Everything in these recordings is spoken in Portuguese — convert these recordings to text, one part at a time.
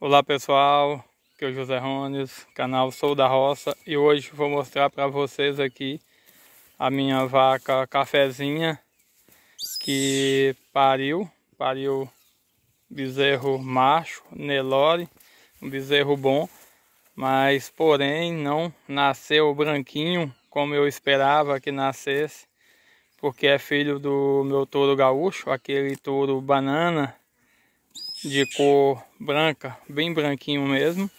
Olá pessoal, aqui é o José Rones, canal Sou da Roça e hoje vou mostrar para vocês aqui a minha vaca cafezinha que pariu, pariu bezerro macho, Nelore, um bezerro bom, mas porém não nasceu branquinho como eu esperava que nascesse, porque é filho do meu touro gaúcho, aquele touro banana de cor branca, bem branquinho mesmo.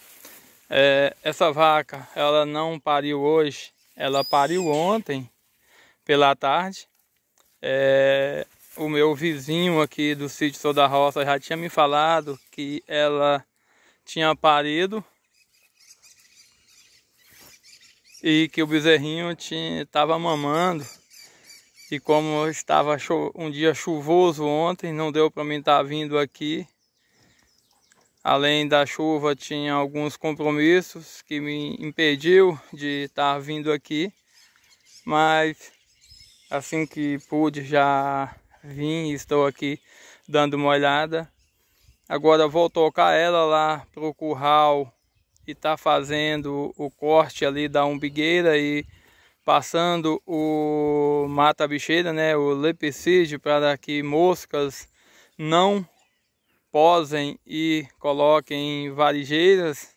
É, essa vaca, ela não pariu hoje, ela pariu ontem pela tarde. É, o meu vizinho aqui do sítio Sou da Roça já tinha me falado que ela tinha parido e que o bezerrinho estava mamando. E como estava um dia chuvoso ontem, não deu para mim estar tá vindo aqui Além da chuva, tinha alguns compromissos que me impediu de estar vindo aqui. Mas assim que pude já vim, e estou aqui dando uma olhada. Agora vou tocar ela lá pro curral e tá fazendo o corte ali da umbigueira e passando o mata-bicheira, né, o lepicídio para que moscas não posem e coloquem varejeiras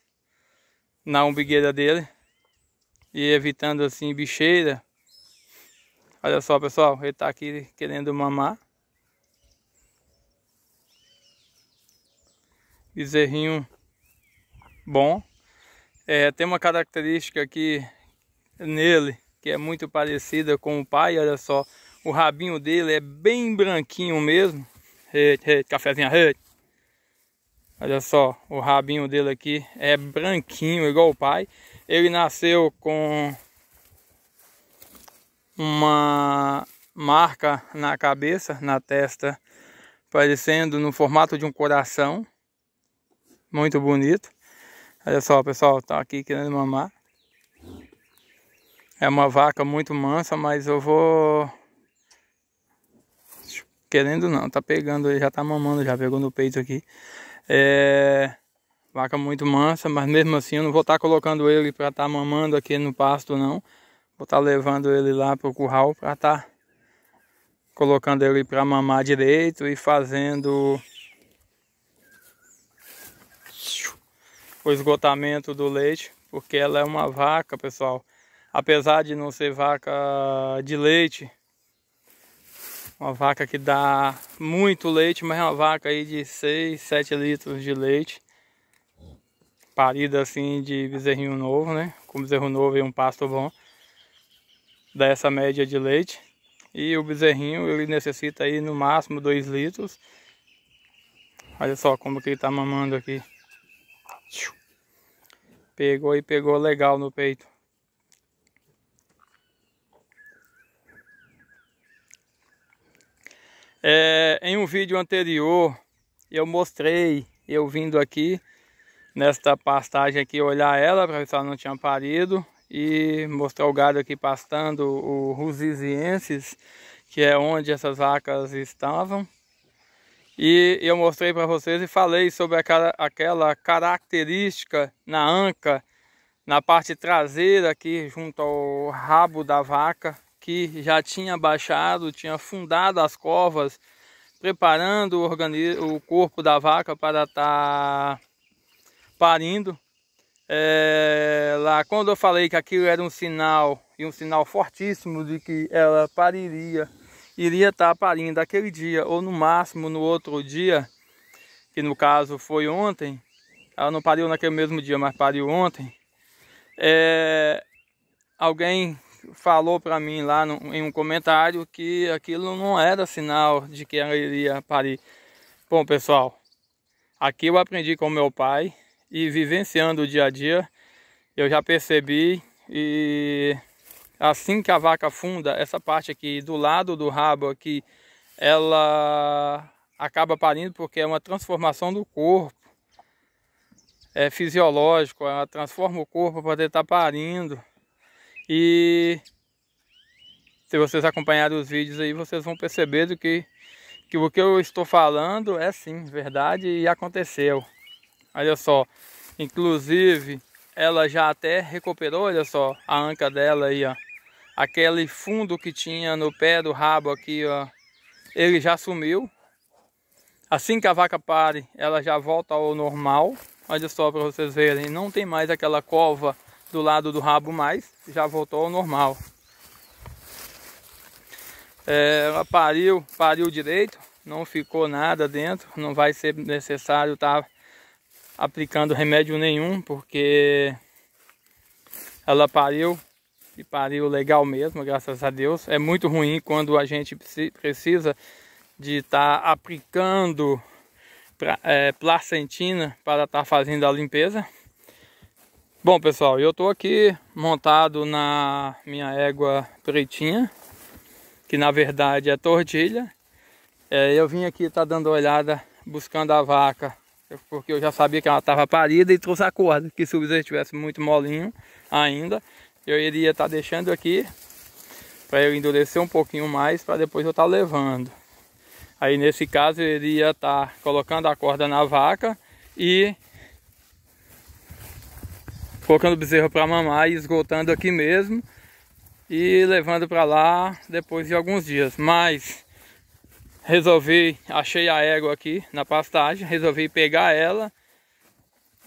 na umbigueira dele e evitando assim bicheira. Olha só pessoal, ele está aqui querendo mamar. Bezerrinho bom. É, tem uma característica aqui nele que é muito parecida com o pai, olha só. O rabinho dele é bem branquinho mesmo. Hey, hey, cafezinha, Olha só, o rabinho dele aqui é branquinho, igual o pai. Ele nasceu com uma marca na cabeça, na testa, parecendo no formato de um coração. Muito bonito. Olha só, pessoal, tá aqui querendo mamar. É uma vaca muito mansa, mas eu vou... Querendo não, tá pegando, ele já tá mamando, já pegou no peito aqui. É, vaca muito mansa, mas mesmo assim eu não vou estar tá colocando ele para estar tá mamando aqui no pasto não. Vou estar tá levando ele lá para o curral para estar tá colocando ele para mamar direito e fazendo o esgotamento do leite, porque ela é uma vaca, pessoal. Apesar de não ser vaca de leite, uma vaca que dá muito leite, mas é uma vaca aí de 6, 7 litros de leite. Parida assim de bezerrinho novo, né? Com bezerro novo e um pasto bom. Dá essa média de leite. E o bezerrinho ele necessita aí no máximo 2 litros. Olha só como que ele tá mamando aqui. Pegou e pegou legal no peito. É, em um vídeo anterior eu mostrei eu vindo aqui nesta pastagem aqui olhar ela para ver se ela não tinha parido e mostrar o gado aqui pastando o rusiziensis que é onde essas vacas estavam e eu mostrei para vocês e falei sobre aquela, aquela característica na anca na parte traseira aqui junto ao rabo da vaca que já tinha baixado, tinha fundado as covas, preparando o, o corpo da vaca para estar tá parindo. É, lá quando eu falei que aquilo era um sinal e um sinal fortíssimo de que ela pariria, iria estar tá parindo aquele dia ou no máximo no outro dia, que no caso foi ontem. Ela não pariu naquele mesmo dia, mas pariu ontem. É, alguém falou para mim lá no, em um comentário que aquilo não era sinal de que ela iria parir. Bom, pessoal, aqui eu aprendi com meu pai e vivenciando o dia a dia, eu já percebi e assim que a vaca funda, essa parte aqui do lado do rabo aqui, ela acaba parindo porque é uma transformação do corpo. É fisiológico, ela transforma o corpo para poder estar tá parindo. E se vocês acompanharem os vídeos aí, vocês vão perceber do que, que o que eu estou falando é sim verdade e aconteceu. Olha só, inclusive ela já até recuperou, olha só, a anca dela aí, ó. Aquele fundo que tinha no pé do rabo aqui, ó, ele já sumiu. Assim que a vaca pare, ela já volta ao normal. Olha só para vocês verem, não tem mais aquela cova do lado do rabo mais já voltou ao normal. É, ela pariu, pariu direito, não ficou nada dentro, não vai ser necessário estar tá aplicando remédio nenhum, porque ela pariu e pariu legal mesmo, graças a Deus. É muito ruim quando a gente precisa de estar tá aplicando pra, é, placentina para estar tá fazendo a limpeza. Bom pessoal, eu estou aqui montado na minha égua pretinha, que na verdade é tortilha. É, eu vim aqui tá dando olhada, buscando a vaca, porque eu já sabia que ela estava parida e trouxe a corda, que se o bezerro estivesse muito molinho ainda, eu iria estar tá deixando aqui para eu endurecer um pouquinho mais para depois eu estar tá levando. Aí nesse caso eu iria estar tá colocando a corda na vaca e colocando o bezerro para mamar e esgotando aqui mesmo e levando para lá depois de alguns dias. Mas resolvi, achei a égua aqui na pastagem, resolvi pegar ela,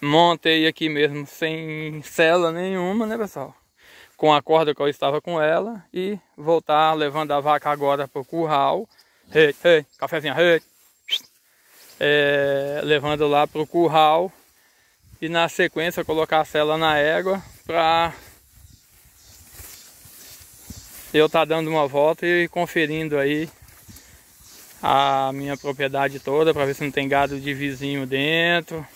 montei aqui mesmo sem cela nenhuma, né pessoal? Com a corda que eu estava com ela e voltar levando a vaca agora para o curral. Ei, ei, cafezinha, ei. É, levando lá para o curral e na sequência colocar a cela na égua para eu estar tá dando uma volta e conferindo aí a minha propriedade toda para ver se não tem gado de vizinho dentro.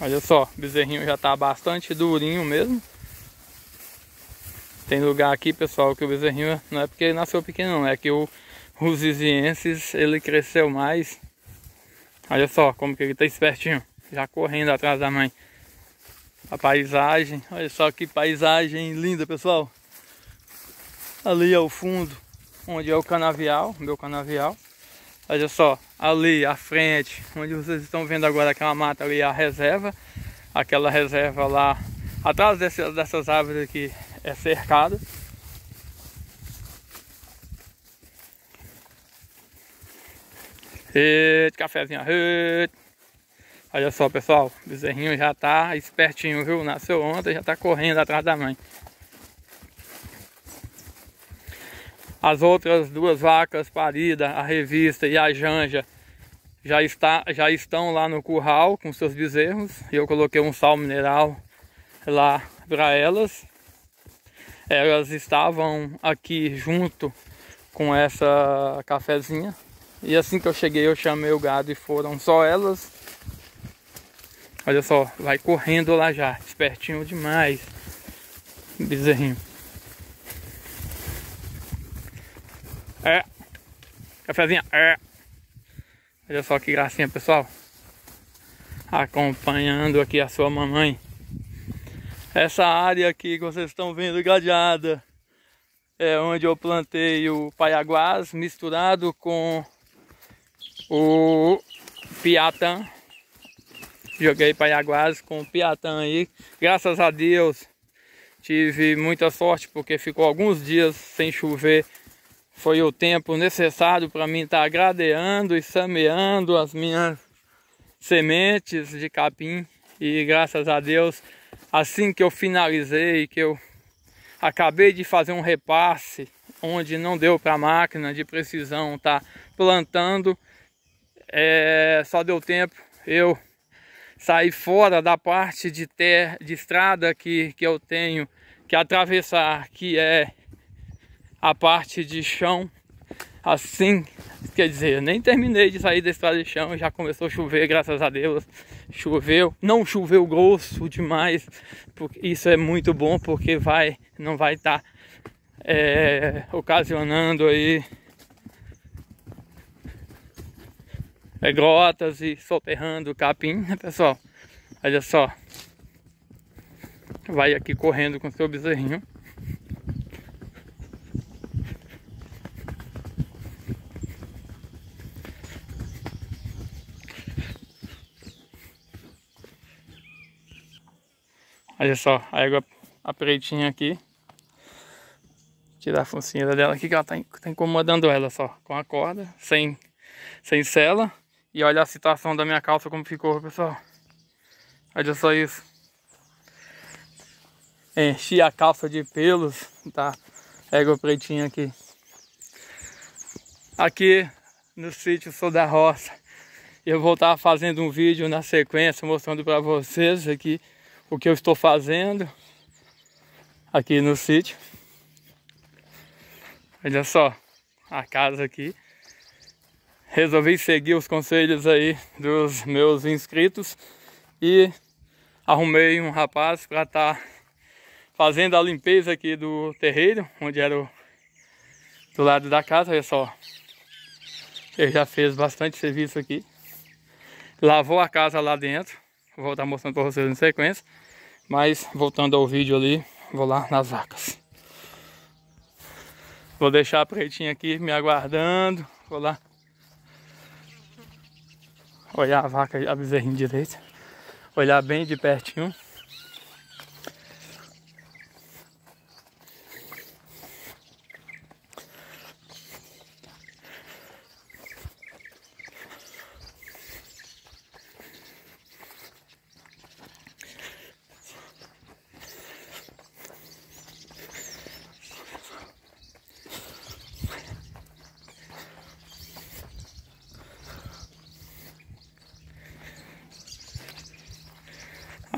Olha só, o bezerrinho já está bastante durinho mesmo. Tem lugar aqui, pessoal, que o bezerrinho não é porque ele nasceu pequeno, não, é que o os vizienses, ele cresceu mais. Olha só como que ele tá espertinho, já correndo atrás da mãe. A paisagem, olha só que paisagem linda, pessoal. Ali ao é fundo, onde é o canavial, meu canavial. Olha só, ali à frente, onde vocês estão vendo agora aquela mata ali, a reserva. Aquela reserva lá, atrás dessas, dessas árvores aqui, é cercada. Eita, cafezinho Olha só, pessoal. O bezerrinho já tá espertinho, viu? Nasceu ontem, já tá correndo atrás da mãe. As outras duas vacas paridas, a revista e a janja, já, está, já estão lá no curral com seus bezerros. E eu coloquei um sal mineral lá para elas. Elas estavam aqui junto com essa cafezinha e assim que eu cheguei, eu chamei o gado e foram só elas. Olha só, vai correndo lá já, espertinho demais. Bezerrinho. É. Cafezinha. É. Olha só que gracinha, pessoal. Acompanhando aqui a sua mamãe. Essa área aqui que vocês estão vendo gradeada é onde eu plantei o paiaguás misturado com o piatã Joguei para Iaguás com o piatã aí. Graças a Deus tive muita sorte porque ficou alguns dias sem chover. Foi o tempo necessário para mim estar tá gradeando e sameando as minhas sementes de capim. E graças a Deus, assim que eu finalizei, que eu acabei de fazer um repasse onde não deu para a máquina de precisão estar tá plantando, é, só deu tempo eu sair fora da parte de, ter, de estrada que, que eu tenho que atravessar, que é a parte de chão, assim, quer dizer, nem terminei de sair da estrada de chão, já começou a chover, graças a Deus, choveu, não choveu grosso demais, porque isso é muito bom, porque vai, não vai estar tá, é, ocasionando aí é, grotas e soterrando capim, né, pessoal. Olha só. Vai aqui correndo com seu bezerrinho. Olha só, a égua, a pretinha aqui. Tirar a focinha dela aqui que ela tá, tá incomodando ela só. Com a corda, sem, sem sela. E olha a situação da minha calça como ficou, pessoal. Olha só isso. Enchi a calça de pelos, tá? Égua pretinha aqui. Aqui no sítio Sou da Roça. Eu vou estar tá fazendo um vídeo na sequência mostrando para vocês aqui o que eu estou fazendo aqui no sítio. Olha só a casa aqui resolvi seguir os conselhos aí dos meus inscritos e arrumei um rapaz para estar tá fazendo a limpeza aqui do terreiro, onde era o, do lado da casa, olha só. Ele já fez bastante serviço aqui. Lavou a casa lá dentro. Vou estar mostrando para vocês em sequência. Mas voltando ao vídeo ali, vou lá nas vacas. Vou deixar a pretinha aqui me aguardando. Vou lá olhar a vaca, a bezerrinha direito, olhar bem de pertinho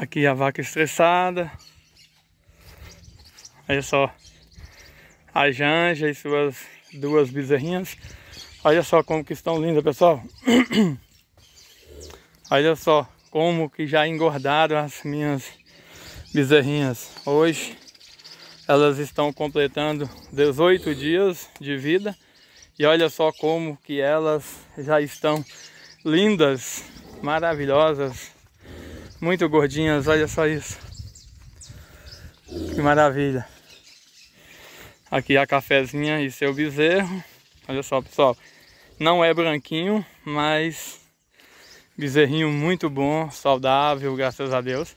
Aqui a vaca estressada. Olha é só. A Janja e suas duas bezerrinhas. Olha é só como que estão lindas, pessoal. Olha é só como que já engordaram as minhas bezerrinhas. Hoje elas estão completando 18 dias de vida. E olha só como que elas já estão lindas, maravilhosas. Muito gordinhas, olha só isso. Que maravilha. Aqui a cafezinha e seu bezerro. Olha só, pessoal. Não é branquinho, mas bezerrinho muito bom, saudável, graças a Deus.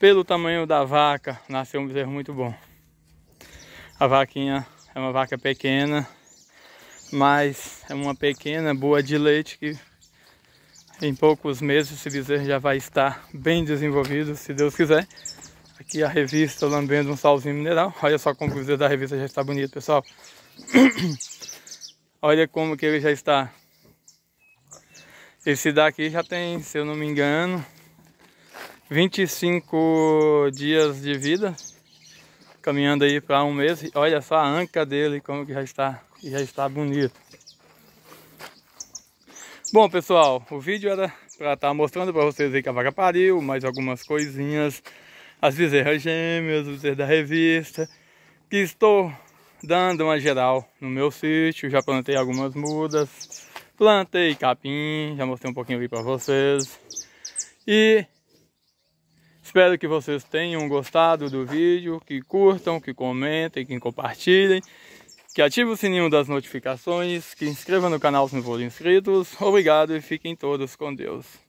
Pelo tamanho da vaca, nasceu um bezerro muito bom. A vaquinha é uma vaca pequena, mas é uma pequena boa de leite que em poucos meses esse bezerro já vai estar bem desenvolvido, se Deus quiser. Aqui a revista lambendo um salzinho mineral. Olha só como o bezerro da revista já está bonito, pessoal. Olha como que ele já está. Esse daqui já tem, se eu não me engano, 25 dias de vida. Caminhando aí para um mês. Olha só a anca dele, como que já está, já está bonito. Bom, pessoal, o vídeo era para estar tá mostrando para vocês aí que a vaca pariu, mais algumas coisinhas, as bezerras gêmeas, os bezerros da revista, que estou dando uma geral no meu sítio, já plantei algumas mudas, plantei capim, já mostrei um pouquinho aí para vocês. E espero que vocês tenham gostado do vídeo, que curtam, que comentem, que compartilhem que ative o sininho das notificações, que inscreva no canal se não for inscritos. Obrigado e fiquem todos com Deus.